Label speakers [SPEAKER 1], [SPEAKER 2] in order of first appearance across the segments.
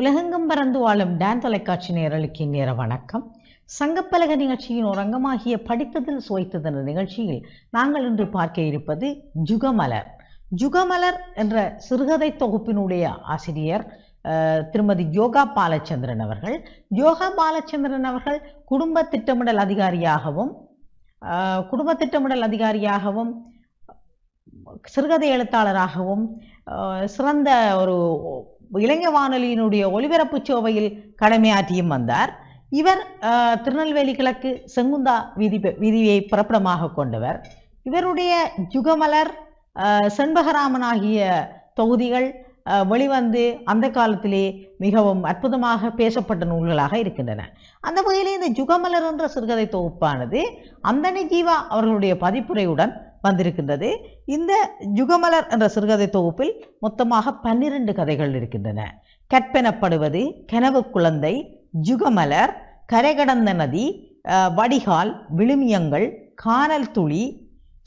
[SPEAKER 1] உலகெங்கும் பறந்து வாழும் டேன் தொலைக்காட்சி நேரலுக்கு நேர வணக்கம் சங்கப்பலக நிகழ்ச்சியின் ஒரங்கமாகிய படித்ததில் சுவைத்தது என்ற நிகழ்ச்சியில் நாங்கள் இன்று பார்க்க இருப்பது ஜுகமலர் ஜுகமலர் என்ற சிறுகதை தொகுப்பினுடைய ஆசிரியர் திருமதி யோகா பாலச்சந்திரன் அவர்கள் யோகா பாலச்சந்திரன் அவர்கள் குடும்ப திட்டமிடல் அதிகாரியாகவும் குடும்ப திட்டமிடல் அதிகாரியாகவும் சிறுகதை எழுத்தாளராகவும் சிறந்த ஒரு இளைஞ வானொலியினுடைய ஒளிபரப்பு சோவையில் கடமையாற்றியும் வந்தார் இவர் திருநெல்வேலி கிழக்கு செங்குந்தா விதி விதியை பிறப்பிடமாக கொண்டவர் இவருடைய ஜுகமலர் செண்பகராமன் ஆகிய தொகுதிகள் வெளிவந்து அந்த காலத்திலே மிகவும் அற்புதமாக பேசப்பட்ட நூல்களாக இருக்கின்றன அந்த வகையிலே இந்த ஜுகமலர் என்ற சிறுகதை தொகுப்பானது அந்தனி ஜீவா அவர்களுடைய பதிப்புரையுடன் வந்திருக்கின்றது இந்த யுகமலர் என்ற சிறுகதை தொகுப்பில் மொத்தமாக பன்னிரண்டு கதைகள் இருக்கின்றன கற்பெனப்படுவது கனவு குழந்தை ஜுகமலர் கரைகடந்த நதி வடிகால் விழுமியங்கள் காணல் துளி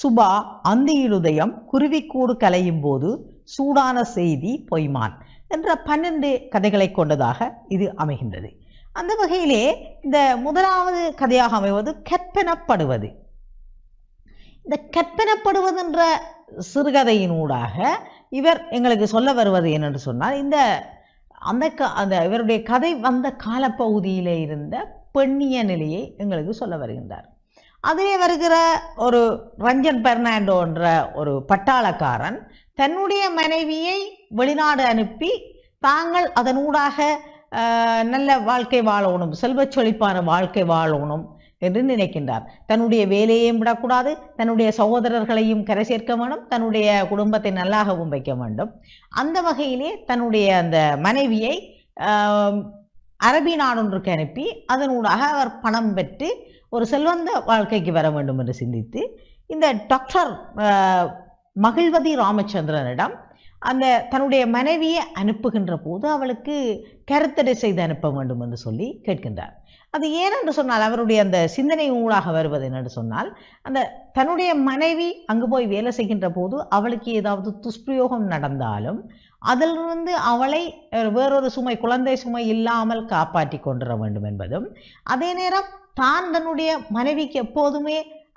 [SPEAKER 1] சுபா அந்தியிலுதயம் குருவிக்கூடு கலையும் போது சூடான செய்தி பொய்மான் என்ற பன்னெண்டு கதைகளை கொண்டதாக இது அமைகின்றது அந்த வகையிலே இந்த முதலாவது கதையாக அமைவது கற்பனப்படுவது இந்த என்ற சிறுகதையினூடாக இவர் எங்களுக்கு சொல்ல வருவது என்னென்று சொன்னால் இந்த அந்த க அந்த இவருடைய கதை வந்த காலப்பகுதியிலே இருந்த பெண்ணிய நிலையை எங்களுக்கு சொல்ல வருகின்றார் அதிலே வருகிற ஒரு ரஞ்சன் பெர்னாண்டோன்ற ஒரு பட்டாளக்காரன் தன்னுடைய மனைவியை வெளிநாடு அனுப்பி தாங்கள் அதனூடாக நல்ல வாழ்க்கை வாழணும் செல்வச் செழிப்பான வாழ்க்கை வாழணும் என்று நினைக்கின்றார் தன்னுடைய வேலையையும் விடக்கூடாது தன்னுடைய சகோதரர்களையும் கரை சேர்க்க வேண்டும் தன்னுடைய குடும்பத்தை நல்லாகவும் வைக்க வேண்டும் அந்த வகையிலே தன்னுடைய அந்த மனைவியை அரபி நாடொன்றுக்கு அனுப்பி அதனூடாக அவர் பணம் பெற்று ஒரு செல்வந்த வாழ்க்கைக்கு வர வேண்டும் என்று சிந்தித்து இந்த டாக்டர் மகிழ்வதி ராமச்சந்திரனிடம் அந்த தன்னுடைய மனைவியை அனுப்புகின்ற போது அவளுக்கு கருத்தடை செய்து அனுப்ப வேண்டும் என்று சொல்லி கேட்கின்றார் அது ஏனென்று சொன்னால் அவருடைய அந்த சிந்தனை ஊடாக வருவது என்னென்று சொன்னால் அந்த தன்னுடைய மனைவி அங்கு போய் வேலை செய்கின்ற போது அவளுக்கு ஏதாவது துஷ்பிரயோகம் நடந்தாலும் அதிலிருந்து அவளை வேறொரு சுமை குழந்தை சுமை இல்லாமல் காப்பாற்றி கொண்டுற வேண்டும் என்பதும் அதே நேரம் தான் தன்னுடைய மனைவிக்கு எப்போதுமே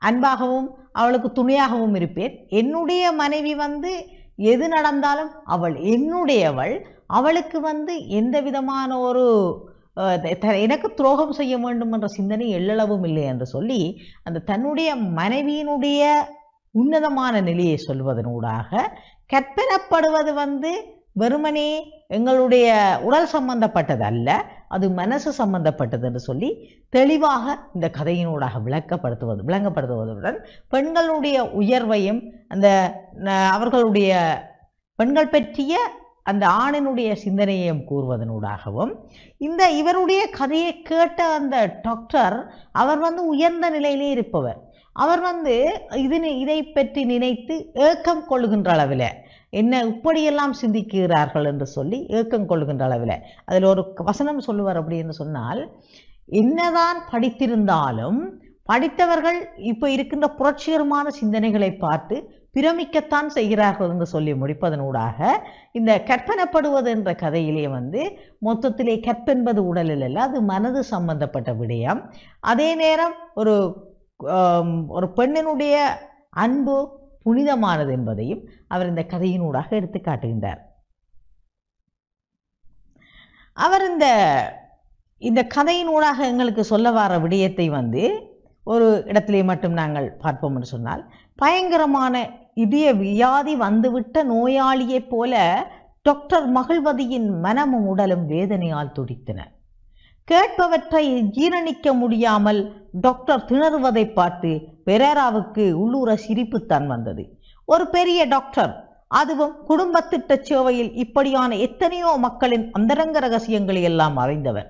[SPEAKER 1] அன்பாகவும் அவளுக்கு துணையாகவும் இருப்பேன் என்னுடைய மனைவி வந்து எது நடந்தாலும் அவள் என்னுடையவள் அவளுக்கு வந்து எந்த விதமான ஒரு எனக்கு துரோகம் செய்ய வேண்டும் என்ற சிந்தனை எள்ளளவும் இல்லை என்று சொல்லி அந்த தன்னுடைய மனைவியினுடைய உன்னதமான நிலையை சொல்வதனூடாக கற்பனைப்படுவது வந்து வெறுமனே எங்களுடைய உடல் சம்பந்தப்பட்டது அல்ல அது மனசு சம்பந்தப்பட்டதுன்னு சொல்லி தெளிவாக இந்த கதையினூடாக விளக்கப்படுத்துவது விளங்கப்படுத்துவதுடன் பெண்களுடைய உயர்வையும் அந்த அவர்களுடைய பெண்கள் பற்றிய அந்த ஆணினுடைய சிந்தனையையும் கூறுவதனூடாகவும் இந்த இவருடைய கதையை கேட்ட அந்த டாக்டர் அவர் வந்து உயர்ந்த நிலையிலே இருப்பவர் அவர் வந்து இதனை இதை பற்றி நினைத்து ஏக்கம் கொள்ளுகின்ற அளவில் என்ன இப்படியெல்லாம் சிந்திக்கிறார்கள் என்று சொல்லி ஏக்கம் கொள்கின்ற அளவில் அதில் ஒரு வசனம் சொல்லுவார் அப்படின்னு சொன்னால் என்னதான் படித்திருந்தாலும் படித்தவர்கள் இப்போ இருக்கின்ற புரட்சிகரமான சிந்தனைகளை பார்த்து பிரமிக்கத்தான் செய்கிறார்கள் என்று சொல்லி முடிப்பதனூடாக இந்த கற்பனப்படுவது என்ற கதையிலே வந்து மொத்தத்திலே கற்பென்பது உடலில் அல்ல அது மனது சம்பந்தப்பட்ட விடயம் அதே நேரம் ஒரு ஒரு பெண்ணினுடைய அன்பு புனிதமானது என்பதையும் அவர் இந்த கதையினூடாக எடுத்து காட்டுகின்றார் அவர் இந்த இந்த கதையினூடாக எங்களுக்கு சொல்ல வர விடயத்தை வந்து ஒரு இடத்திலே மட்டும் நாங்கள் பார்ப்போம் என்று சொன்னால் பயங்கரமான இதய வியாதி வந்துவிட்ட நோயாளியைப் போல டாக்டர் மகிழ்வதியின் மனமும் உடலும் வேதனையால் துடித்தன கேட்பவற்றை ஜீரணிக்க முடியாமல் டாக்டர் திணறுவதை பார்த்து பெரேராவுக்கு உள்ளூர சிரிப்புத்தான் வந்தது ஒரு பெரிய டாக்டர் அதுவும் குடும்ப திட்ட சேவையில் இப்படியான எத்தனையோ மக்களின் அந்தரங்க ரகசியங்களை எல்லாம் அறிந்தவர்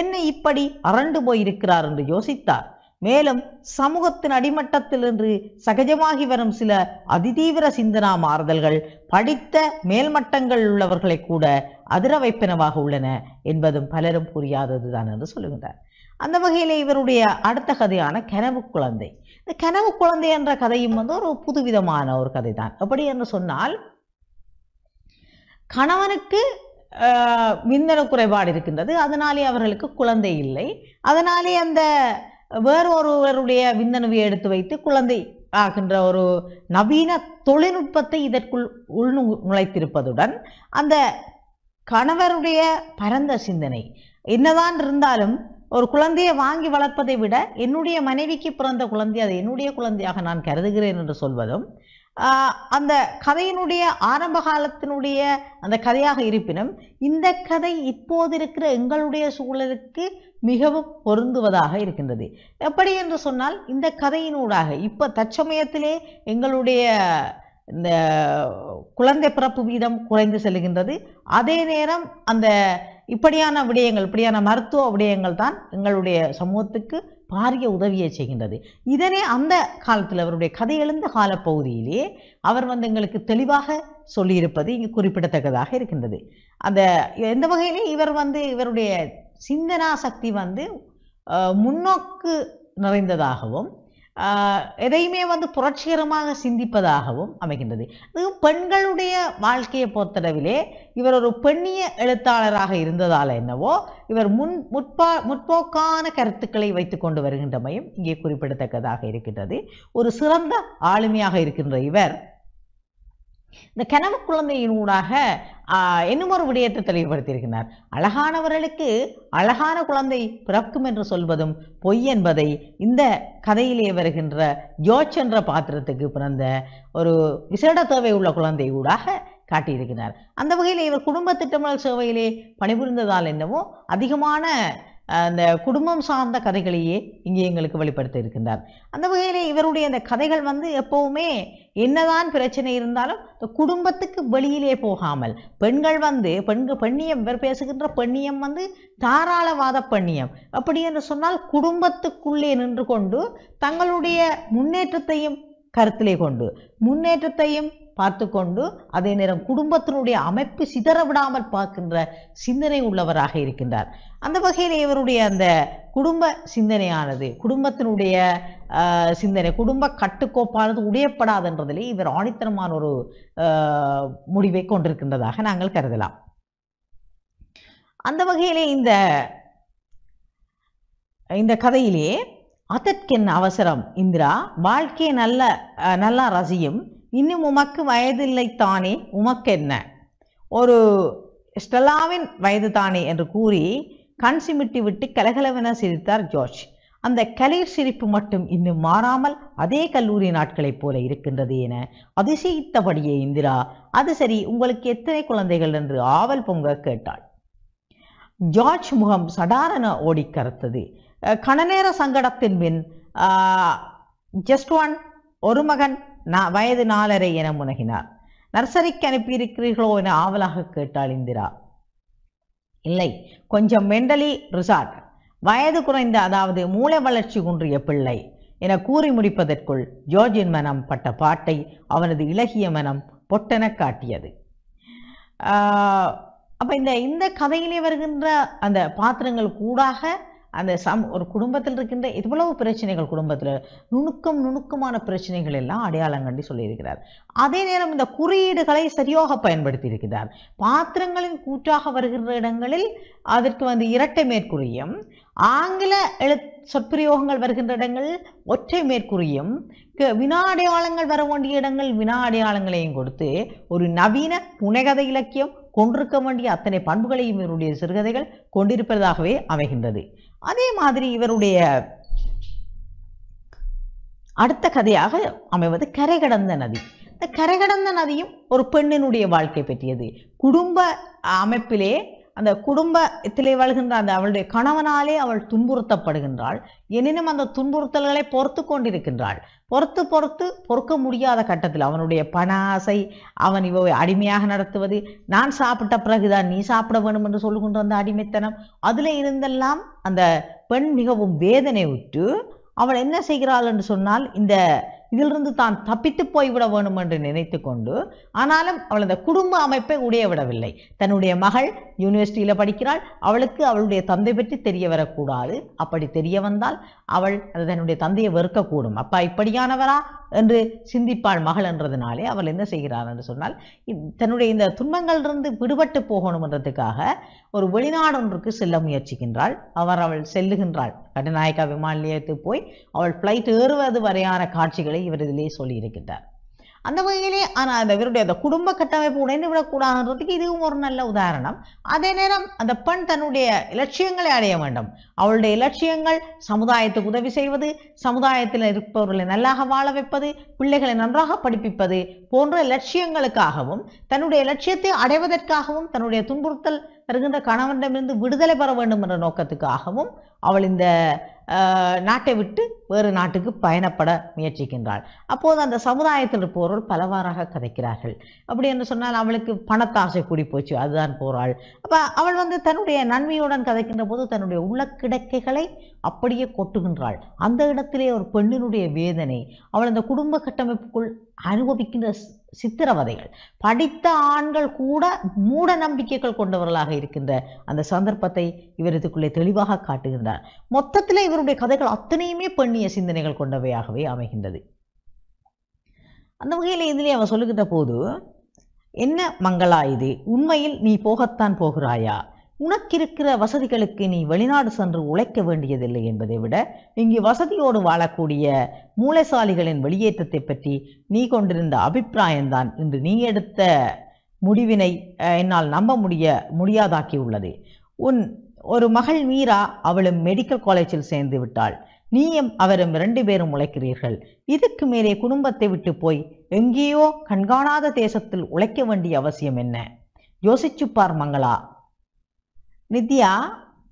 [SPEAKER 1] என்ன இப்படி அரண்டு போயிருக்கிறார் என்று யோசித்தார் மேலும் சமூகத்தின் அடிமட்டத்திலிருந்து சகஜமாகி வரும் சில அதிதீவிர சிந்தனா மாறுதல்கள் படித்த மேல்மட்டங்கள் உள்ளவர்களை கூட அதிர வைப்பனவாக உள்ளன என்பதும் பலரும் புரியாததுதான் என்று சொல்லுகின்றார் அந்த வகையில் இவருடைய அடுத்த கதையான கனவு குழந்தை இந்த கனவு குழந்தை என்ற கதையும் வந்து ஒரு புதுவிதமான ஒரு கதை தான் எப்படி என்று சொன்னால் கணவனுக்கு விந்தன குறைபாடு இருக்கின்றது அதனாலே அவர்களுக்கு குழந்தை இல்லை அதனாலே அந்த வேறொருவருடைய ஒருவருடைய விந்தணுவை எடுத்து வைத்து குழந்தை ஆகின்ற ஒரு நவீன தொழில்நுட்பத்தை இதற்குள் உள் நுழைத்திருப்பதுடன் அந்த கணவருடைய பரந்த சிந்தனை என்னதான் இருந்தாலும் ஒரு குழந்தையை வாங்கி வளர்ப்பதை விட என்னுடைய மனைவிக்கு பிறந்த குழந்தை அது என்னுடைய குழந்தையாக நான் கருதுகிறேன் என்று சொல்வதும் அந்த கதையினுடைய ஆரம்ப காலத்தினுடைய அந்த கதையாக இருப்பினும் இந்த கதை இப்போது இருக்கிற எங்களுடைய சூழலுக்கு மிகவும் பொருந்துவதாக இருக்கின்றது எப்படி என்று சொன்னால் இந்த கதையினூடாக இப்போ தற்சமயத்திலே எங்களுடைய இந்த குழந்தை பிறப்பு வீதம் குறைந்து செல்கின்றது அதே நேரம் அந்த இப்படியான விடயங்கள் இப்படியான மருத்துவ விடயங்கள் தான் எங்களுடைய சமூகத்துக்கு பாரிய உதவியை செய்கின்றது இதனே அந்த காலத்தில் அவருடைய கதை எழுந்த காலப்பகுதியிலே அவர் வந்து எங்களுக்கு தெளிவாக சொல்லியிருப்பது இங்கு குறிப்பிடத்தக்கதாக இருக்கின்றது அந்த எந்த வகையிலே இவர் வந்து இவருடைய சிந்தனா சக்தி வந்து முன்னோக்கு நிறைந்ததாகவும் எதையுமே வந்து புரட்சிகரமாக சிந்திப்பதாகவும் அமைகின்றது இதுவும் பெண்களுடைய வாழ்க்கையை பொறுத்தளவிலே இவர் ஒரு பெண்ணிய எழுத்தாளராக இருந்ததால் என்னவோ இவர் முன் முற்பா முற்போக்கான கருத்துக்களை வைத்து கொண்டு வருகின்றமையும் இங்கே குறிப்பிடத்தக்கதாக இருக்கின்றது ஒரு சிறந்த ஆளுமையாக இருக்கின்ற இவர் இந்த கனவு குழந்தையின் ஊடாக இன்னும் ஒரு விடயத்தை தெளிவுபடுத்தியிருக்கிறார் அழகானவர்களுக்கு அழகான குழந்தை பிறக்கும் என்று சொல்வதும் பொய் என்பதை இந்த கதையிலே வருகின்ற ஜோச் என்ற பாத்திரத்துக்கு பிறந்த ஒரு விசேட தேவை உள்ள குழந்தை ஊடாக காட்டியிருக்கிறார் அந்த வகையில் இவர் குடும்ப திட்டமிடல் சேவையிலே பணிபுரிந்ததால் என்னவோ அதிகமான அந்த குடும்பம் சார்ந்த கதைகளையே இங்கே எங்களுக்கு வெளிப்படுத்த இருக்கின்றார் அந்த வகையில் இவருடைய அந்த கதைகள் வந்து எப்போவுமே என்னதான் பிரச்சனை இருந்தாலும் குடும்பத்துக்கு வெளியிலே போகாமல் பெண்கள் வந்து பெண்கள் பெண்ணியம் இவர் பேசுகின்ற பெண்ணியம் வந்து தாராளவாத பெண்ணியம் அப்படி என்று சொன்னால் குடும்பத்துக்குள்ளே நின்று கொண்டு தங்களுடைய முன்னேற்றத்தையும் கருத்திலே கொண்டு முன்னேற்றத்தையும் பார்த்து கொண்டு அதே நேரம் குடும்பத்தினுடைய அமைப்பு சிதற விடாமல் பார்க்கின்ற சிந்தனை உள்ளவராக இருக்கின்றார் அந்த வகையில் இவருடைய அந்த குடும்ப சிந்தனையானது குடும்பத்தினுடைய சிந்தனை குடும்ப கட்டுக்கோப்பானது உடையப்படாதென்றதிலே இவர் ஆணித்தனமான ஒரு முடிவை கொண்டிருக்கின்றதாக நாங்கள் கருதலாம் அந்த வகையிலே இந்த இந்த கதையிலே அதற்கென் அவசரம் இந்திரா வாழ்க்கை நல்ல நல்லா ரசியும் இன்னும் உமக்கு வயதில்லை தானே உமக்கென்ன ஒரு ஸ்டெல்லாவின் வயது தானே என்று கூறி கண் சிமிட்டி விட்டு கலகலவென சிரித்தார் ஜார்ஜ் அந்த கலீர் சிரிப்பு மட்டும் இன்னும் மாறாமல் அதே கல்லூரி நாட்களைப் போல இருக்கின்றது என அதிசயித்தபடியே இந்திரா அது சரி உங்களுக்கு எத்தனை குழந்தைகள் என்று ஆவல் பொங்க கேட்டாள் ஜார்ஜ் முகம் சடாரண ஓடி கரத்தது கணநேர சங்கடத்தின் பின் ஜஸ்ட் ஒன் ஒரு மகன் வயது நாலரை என முனகினார் நர்சரிக்கு அனுப்பியிருக்கிறீர்களோ என ஆவலாக கேட்டாள் இந்திரா இல்லை கொஞ்சம் மெண்டலி ரிசார்ட் வயது குறைந்த அதாவது மூளை வளர்ச்சி குன்றிய பிள்ளை என கூறி முடிப்பதற்குள் ஜோர்ஜின் மனம் பட்ட பாட்டை அவனது இலகிய மனம் பொட்டென காட்டியது அப்போ இந்த இந்த கதையிலே வருகின்ற அந்த பாத்திரங்கள் கூடாக அந்த சம் ஒரு குடும்பத்தில் இருக்கின்ற இவ்வளவு பிரச்சனைகள் குடும்பத்தில் நுணுக்கம் நுணுக்கமான பிரச்சனைகள் எல்லாம் அடையாளம் கண்டு சொல்லியிருக்கிறார் அதே நேரம் இந்த குறியீடுகளை சரியாக பயன்படுத்தி இருக்கிறார் பாத்திரங்களின் கூற்றாக வருகின்ற இடங்களில் அதற்கு வந்து இரட்டை மேற்குறியும் ஆங்கில எழு சொற்பிரயோகங்கள் வருகின்ற இடங்களில் ஒற்றை மேற்குறியும் வினா அடையாளங்கள் வர வேண்டிய இடங்கள் வினா அடையாளங்களையும் கொடுத்து ஒரு நவீன புனைகதை இலக்கியம் கொண்டிருக்க வேண்டிய அத்தனை பண்புகளையும் இவருடைய சிறுகதைகள் கொண்டிருப்பதாகவே அமைகின்றது அதே மாதிரி இவருடைய அடுத்த கதையாக அமைவது கரை கடந்த நதி இந்த கரை கடந்த நதியும் ஒரு பெண்ணினுடைய வாழ்க்கை பற்றியது குடும்ப அமைப்பிலே அந்த குடும்பத்திலே வாழ்கின்ற அந்த அவளுடைய கணவனாலே அவள் துன்புறுத்தப்படுகின்றாள் எனினும் அந்த துன்புறுத்தல்களை பொறுத்து கொண்டிருக்கின்றாள் பொறுத்து பொறுத்து பொறுக்க முடியாத கட்டத்தில் அவனுடைய பண ஆசை அவன் இவை அடிமையாக நடத்துவது நான் சாப்பிட்ட பிறகுதான் நீ சாப்பிட வேண்டும் என்று சொல்லுகின்ற அந்த அடிமைத்தனம் அதில் இருந்தெல்லாம் அந்த பெண் மிகவும் வேதனை உற்று அவள் என்ன செய்கிறாள் என்று சொன்னால் இந்த இதிலிருந்து தான் தப்பித்து போய்விட வேண்டும் என்று நினைத்து கொண்டு ஆனாலும் அந்த குடும்ப அமைப்பை உடைய விடவில்லை தன்னுடைய மகள் யூனிவர்சிட்டியில் படிக்கிறாள் அவளுக்கு அவளுடைய தந்தை பற்றி தெரிய வரக்கூடாது அப்படி தெரிய வந்தால் அவள் அது தன்னுடைய தந்தையை வெறுக்கக்கூடும் அப்பா இப்படியானவரா என்று சிந்திப்பாள் மகள் என்றதுனாலே அவள் என்ன செய்கிறார் என்று சொன்னால் தன்னுடைய இந்த துன்பங்களிலிருந்து விடுபட்டு போகணுன்றதுக்காக ஒரு வெளிநாடு ஒன்றுக்கு செல்ல முயற்சிக்கின்றாள் அவர் அவள் செல்லுகின்றாள் கடநாயக்கா விமான நிலையத்துக்கு போய் அவள் ஃப்ளைட் ஏறுவது வரையான காட்சிகளை இவர் இதிலே சொல்லியிருக்கின்றார் அந்த வகையிலே ஆனால் அந்த இவருடைய அந்த குடும்ப கட்டமைப்பு உடைந்து விடக்கூடாதுன்றதுக்கு இதுவும் ஒரு நல்ல உதாரணம் அதே நேரம் அந்த பெண் தன்னுடைய இலட்சியங்களை அடைய வேண்டும் அவளுடைய இலட்சியங்கள் சமுதாயத்துக்கு உதவி செய்வது சமுதாயத்தில் இருப்பவர்களை நல்லாக வாழ வைப்பது பிள்ளைகளை நன்றாக படிப்பிப்பது போன்ற லட்சியங்களுக்காகவும் தன்னுடைய லட்சியத்தை அடைவதற்காகவும் தன்னுடைய துன்புறுத்தல் வருகின்ற கணவனிடமிருந்து விடுதலை பெற வேண்டும் என்ற நோக்கத்துக்காகவும் அவள் இந்த நாட்டை விட்டு வேறு நாட்டுக்கு பயணப்பட முயற்சிக்கின்றாள் அப்போது அந்த சமுதாயத்தில் இருப்பவர்கள் பலவாறாக கதைக்கிறார்கள் அப்படி என்று சொன்னால் அவளுக்கு பணத்தாசை கூடி போச்சு அதுதான் போகிறாள் அப்போ அவள் வந்து தன்னுடைய நன்மையுடன் கதைக்கின்ற போது தன்னுடைய உள்ள கிடக்கைகளை அப்படியே கொட்டுகின்றாள் அந்த இடத்திலே ஒரு பெண்ணினுடைய வேதனை அவள் அந்த குடும்ப கட்டமைப்புக்குள் அனுபவிக்கின்ற சித்திரவதைகள் படித்த ஆண்கள் கூட மூட நம்பிக்கைகள் கொண்டவர்களாக இருக்கின்ற அந்த சந்தர்ப்பத்தை இவர் இதுக்குள்ளே தெளிவாக காட்டுகின்றார் மொத்தத்தில் இவருடைய கதைகள் அத்தனையுமே பெண்ணிய சிந்தனைகள் கொண்டவையாகவே அமைகின்றது அந்த வகையில் இதிலே அவர் சொல்லுகின்ற போது என்ன மங்களா இது உண்மையில் நீ போகத்தான் போகிறாயா உனக்கிருக்கிற வசதிகளுக்கு நீ வெளிநாடு சென்று உழைக்க வேண்டியதில்லை என்பதை விட இங்கு வசதியோடு வாழக்கூடிய மூளைசாலிகளின் வெளியேற்றத்தை பற்றி நீ கொண்டிருந்த அபிப்பிராயம்தான் இன்று நீ எடுத்த முடிவினை என்னால் நம்ப முடிய முடியாதாக்கி உள்ளது உன் ஒரு மகள் மீரா அவளும் மெடிக்கல் காலேஜில் சேர்ந்து விட்டாள் நீயும் அவரும் ரெண்டு பேரும் உழைக்கிறீர்கள் இதுக்கு மேலே குடும்பத்தை விட்டு போய் எங்கேயோ கண்காணாத தேசத்தில் உழைக்க வேண்டிய அவசியம் என்ன யோசிச்சுப்பார் மங்களா நித்யா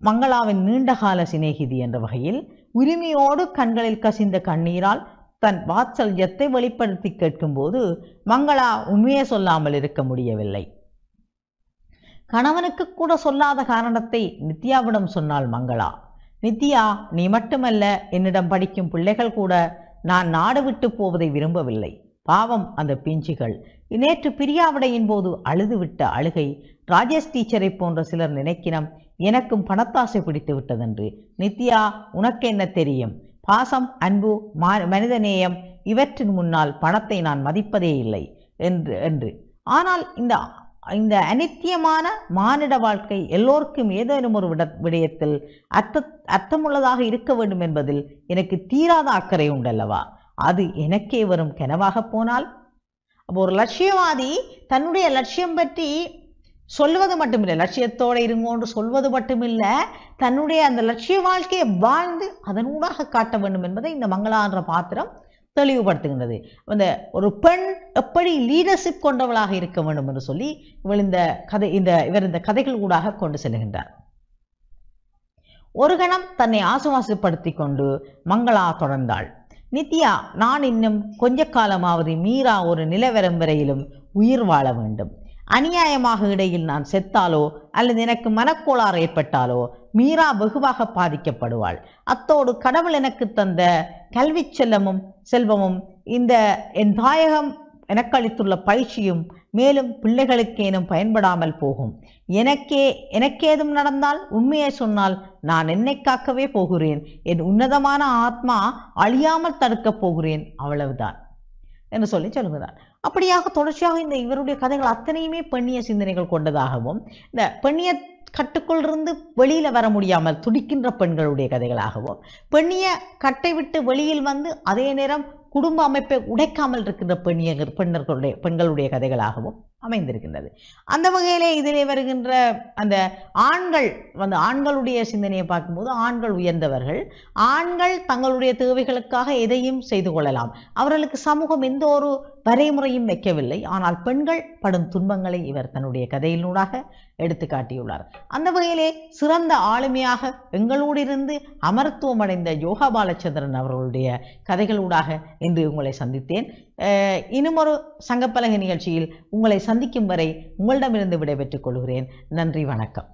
[SPEAKER 1] மங்களாவின் நீண்டகால சிநேகிதி என்ற வகையில் உரிமையோடு கண்களில் கசிந்த கண்ணீரால் தன் வாத்சல்யத்தை வெளிப்படுத்தி கேட்கும்போது மங்களா உண்மையே சொல்லாமல் இருக்க முடியவில்லை கணவனுக்கு கூட சொல்லாத காரணத்தை நித்யாவிடம் சொன்னாள் மங்களா நித்யா நீ மட்டுமல்ல என்னிடம் படிக்கும் பிள்ளைகள் கூட நான் நாடு விட்டு போவதை விரும்பவில்லை பாவம் அந்த பிஞ்சுகள் நேற்று பிரியாவிடையின் போது அழுதுவிட்ட அழுகை ராஜேஷ் டீச்சரை போன்ற சிலர் நினைக்கினம் எனக்கும் பணத்தாசை பிடித்து விட்டதென்று நித்யா உனக்கு என்ன தெரியும் பாசம் அன்பு மனிதநேயம் இவற்றின் முன்னால் பணத்தை நான் மதிப்பதே இல்லை என்று என்று ஆனால் இந்த இந்த அனித்தியமான மானிட வாழ்க்கை எல்லோருக்கும் ஏதேனும் ஒரு விட விடயத்தில் அர்த்த அர்த்தமுள்ளதாக இருக்க வேண்டும் என்பதில் எனக்கு தீராத அக்கறை உண்டல்லவா அது எனக்கே வரும் கனவாக போனால் அப்போ ஒரு லட்சியவாதி தன்னுடைய லட்சியம் பற்றி சொல்வது மட்டுமில்லை லட்சியத்தோடு இருங்கோன்று சொல்வது மட்டுமில்லை தன்னுடைய அந்த லட்சிய வாழ்க்கையை வாழ்ந்து அதனூடாக காட்ட வேண்டும் என்பதை இந்த மங்களான்ற பாத்திரம் தெளிவுபடுத்துகின்றது இந்த ஒரு பெண் எப்படி லீடர்ஷிப் கொண்டவளாக இருக்க வேண்டும் என்று சொல்லி இவள் இந்த கதை இந்த இவர் இந்த கதைகள் ஊடாக கொண்டு செல்கின்றார் ஒரு கணம் தன்னை ஆசுவாசப்படுத்தி கொண்டு மங்களா தொடர்ந்தாள் நித்யா நான் இன்னும் கொஞ்ச காலமாவது மீரா ஒரு நிலவரம் வரையிலும் உயிர் வாழ வேண்டும் அநியாயமாக இடையில் நான் செத்தாலோ அல்லது எனக்கு மனக்கோளாறு ஏற்பட்டாலோ மீரா வெகுவாக பாதிக்கப்படுவாள் அத்தோடு கடவுள் எனக்கு தந்த கல்வி செல்லமும் செல்வமும் இந்த என் தாயகம் எனக்கு அளித்துள்ள பயிற்சியும் மேலும் பிள்ளைகளுக்கேனும் பயன்படாமல் போகும் எனக்கே எனக்கேதும் நடந்தால் உண்மையை சொன்னால் நான் என்னை காக்கவே போகிறேன் என் உன்னதமான ஆத்மா அழியாமல் தடுக்கப் போகிறேன் அவ்வளவுதான் என்று சொல்லி சொல்லுகிறான் அப்படியாக தொடர்ச்சியாக இந்த இவருடைய கதைகள் அத்தனையுமே பெண்ணிய சிந்தனைகள் கொண்டதாகவும் இந்த பெண்ணிய கட்டுக்குள் இருந்து வெளியில் வர முடியாமல் துடிக்கின்ற பெண்களுடைய கதைகளாகவும் பெண்ணிய கட்டை விட்டு வெளியில் வந்து அதே நேரம் குடும்ப அமைப்பை உடைக்காமல் இருக்கின்ற பெண்ணிய பெண்ணர்களுடைய பெண்களுடைய கதைகளாகவும் அமைந்திருக்கின்றது அந்த வகையிலே இதிலே வருகின்ற அந்த ஆண்கள் வந்து ஆண்களுடைய சிந்தனையை பார்க்கும்போது ஆண்கள் உயர்ந்தவர்கள் ஆண்கள் தங்களுடைய தேவைகளுக்காக எதையும் செய்து கொள்ளலாம் அவர்களுக்கு சமூகம் எந்த ஒரு வரைமுறையும் வைக்கவில்லை ஆனால் பெண்கள் படும் துன்பங்களை இவர் தன்னுடைய கதையினூடாக எடுத்து காட்டியுள்ளார் அந்த வகையிலே சிறந்த ஆளுமையாக எங்களோடிருந்து அடைந்த யோகா பாலச்சந்திரன் அவர்களுடைய கதைகளூடாக இன்று உங்களை சந்தித்தேன் இன்னும் ஒரு சங்கப்பலகை நிகழ்ச்சியில் உங்களை சந்திக்கும் வரை உங்களிடமிருந்து விடைபெற்றுக் கொள்கிறேன் நன்றி வணக்கம்